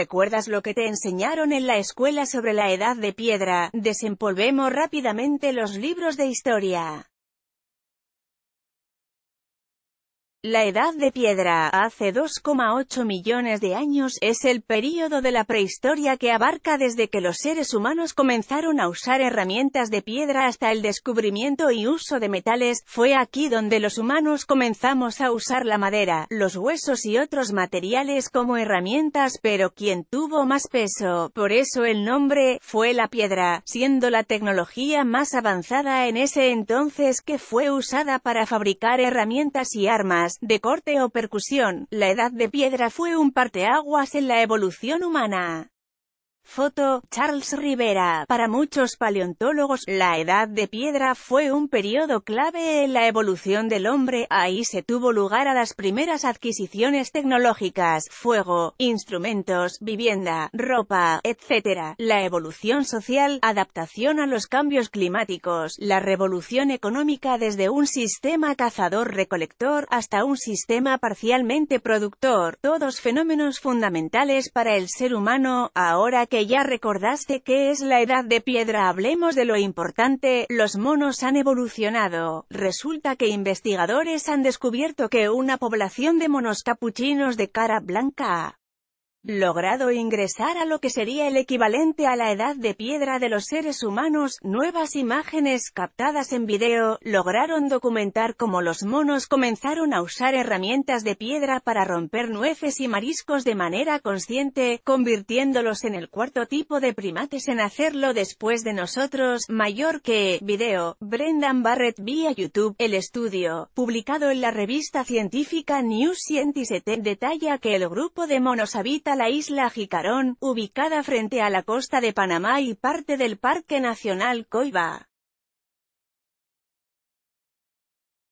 recuerdas lo que te enseñaron en la escuela sobre la edad de piedra, desempolvemos rápidamente los libros de historia. La Edad de Piedra, hace 2,8 millones de años, es el período de la prehistoria que abarca desde que los seres humanos comenzaron a usar herramientas de piedra hasta el descubrimiento y uso de metales. Fue aquí donde los humanos comenzamos a usar la madera, los huesos y otros materiales como herramientas, pero quien tuvo más peso, por eso el nombre, fue la piedra, siendo la tecnología más avanzada en ese entonces que fue usada para fabricar herramientas y armas de corte o percusión, la edad de piedra fue un parteaguas en la evolución humana. Foto, Charles Rivera. Para muchos paleontólogos, la edad de piedra fue un periodo clave en la evolución del hombre, ahí se tuvo lugar a las primeras adquisiciones tecnológicas, fuego, instrumentos, vivienda, ropa, etc. La evolución social, adaptación a los cambios climáticos, la revolución económica desde un sistema cazador-recolector hasta un sistema parcialmente productor, todos fenómenos fundamentales para el ser humano, ahora que ya recordaste que es la edad de piedra hablemos de lo importante, los monos han evolucionado. Resulta que investigadores han descubierto que una población de monos capuchinos de cara blanca logrado ingresar a lo que sería el equivalente a la edad de piedra de los seres humanos, nuevas imágenes captadas en video, lograron documentar cómo los monos comenzaron a usar herramientas de piedra para romper nueces y mariscos de manera consciente, convirtiéndolos en el cuarto tipo de primates en hacerlo después de nosotros, mayor que, video, Brendan Barrett vía YouTube, el estudio, publicado en la revista científica New Scientist, detalla que el grupo de monos habita la isla Jicarón, ubicada frente a la costa de Panamá y parte del Parque Nacional Coiba.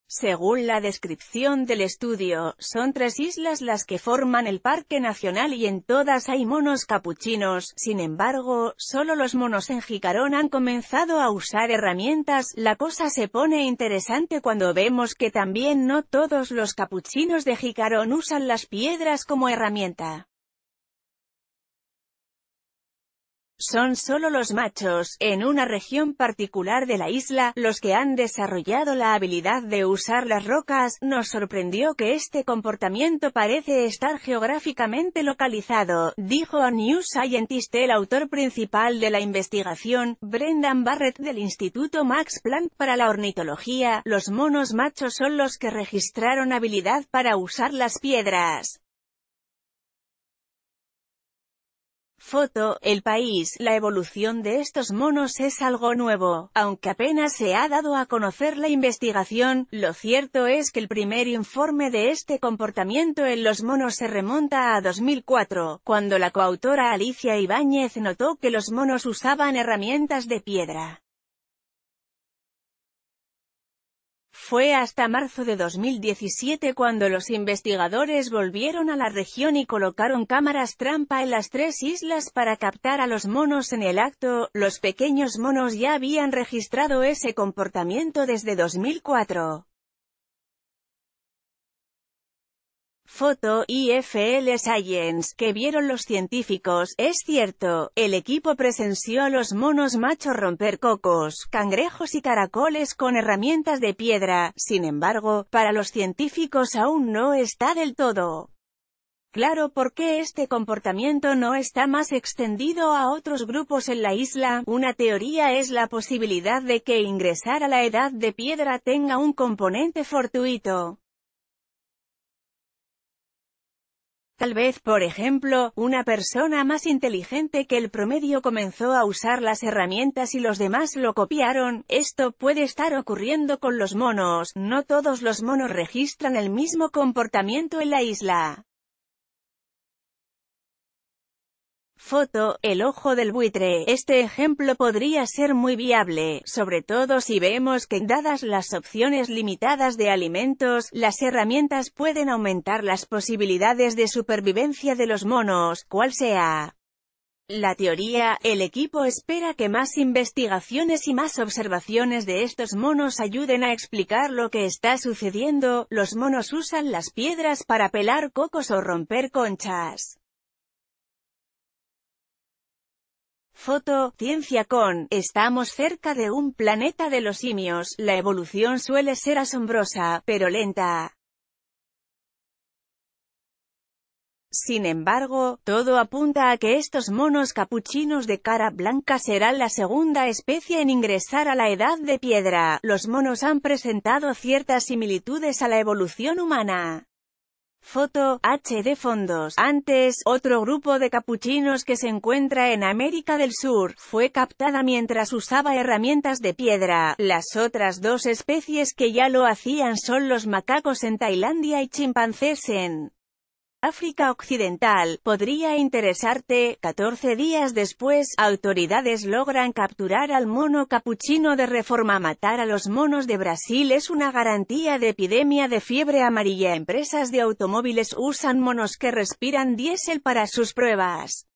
Según la descripción del estudio, son tres islas las que forman el Parque Nacional y en todas hay monos capuchinos, sin embargo, solo los monos en Jicarón han comenzado a usar herramientas, la cosa se pone interesante cuando vemos que también no todos los capuchinos de Jicarón usan las piedras como herramienta. Son solo los machos, en una región particular de la isla, los que han desarrollado la habilidad de usar las rocas. Nos sorprendió que este comportamiento parece estar geográficamente localizado, dijo a New Scientist el autor principal de la investigación, Brendan Barrett del Instituto Max Planck para la Ornitología. Los monos machos son los que registraron habilidad para usar las piedras. Foto, el país, la evolución de estos monos es algo nuevo, aunque apenas se ha dado a conocer la investigación, lo cierto es que el primer informe de este comportamiento en los monos se remonta a 2004, cuando la coautora Alicia Ibáñez notó que los monos usaban herramientas de piedra. Fue hasta marzo de 2017 cuando los investigadores volvieron a la región y colocaron cámaras trampa en las tres islas para captar a los monos en el acto, los pequeños monos ya habían registrado ese comportamiento desde 2004. Foto IFL Science, que vieron los científicos, es cierto, el equipo presenció a los monos machos romper cocos, cangrejos y caracoles con herramientas de piedra, sin embargo, para los científicos aún no está del todo. Claro por qué este comportamiento no está más extendido a otros grupos en la isla, una teoría es la posibilidad de que ingresar a la edad de piedra tenga un componente fortuito. Tal vez, por ejemplo, una persona más inteligente que el promedio comenzó a usar las herramientas y los demás lo copiaron. Esto puede estar ocurriendo con los monos, no todos los monos registran el mismo comportamiento en la isla. Foto, el ojo del buitre. Este ejemplo podría ser muy viable, sobre todo si vemos que dadas las opciones limitadas de alimentos, las herramientas pueden aumentar las posibilidades de supervivencia de los monos, cual sea. La teoría, el equipo espera que más investigaciones y más observaciones de estos monos ayuden a explicar lo que está sucediendo, los monos usan las piedras para pelar cocos o romper conchas. Foto, ciencia con, estamos cerca de un planeta de los simios, la evolución suele ser asombrosa, pero lenta. Sin embargo, todo apunta a que estos monos capuchinos de cara blanca serán la segunda especie en ingresar a la edad de piedra. Los monos han presentado ciertas similitudes a la evolución humana. Foto, HD Fondos. Antes, otro grupo de capuchinos que se encuentra en América del Sur, fue captada mientras usaba herramientas de piedra. Las otras dos especies que ya lo hacían son los macacos en Tailandia y chimpancés en África Occidental, podría interesarte. 14 días después, autoridades logran capturar al mono capuchino de reforma. Matar a los monos de Brasil es una garantía de epidemia de fiebre amarilla. Empresas de automóviles usan monos que respiran diésel para sus pruebas.